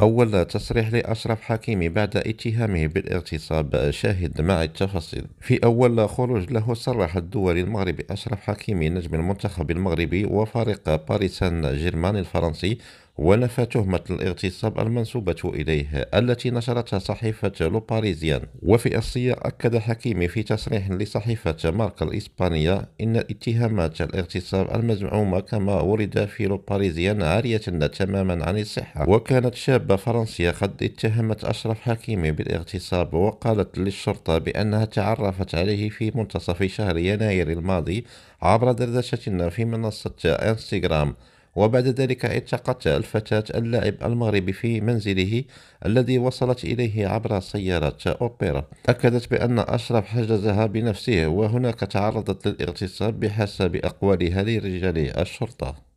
أول تصريح لأشرف حكيمي بعد اتهامه بالاغتصاب شاهد مع التفاصيل في أول خروج له صرح الدولي المغربي أشرف حكيمي نجم المنتخب المغربي وفريق باريس سان جيرمان الفرنسي ونفى تهمة الاغتصاب المنسوبة إليه التي نشرتها صحيفة لو باريزيان وفي الصيغ أكد حكيمي في تصريح لصحيفة ماركا الإسبانية إن اتهامات الاغتصاب المزعومة كما ورد في لو باريزيان عارية تماما عن الصحة وكانت شابة فرنسية قد اتهمت أشرف حكيمي بالاغتصاب وقالت للشرطة بأنها تعرفت عليه في منتصف شهر يناير الماضي عبر دردشة في منصة انستغرام وبعد ذلك اعتقدت الفتاة اللاعب المغربي في منزله الذي وصلت إليه عبر سيارة أوبرا أكدت بأن أشرف حجزها بنفسه وهناك تعرضت للاغتصاب بحسب أقوالها لرجال الشرطة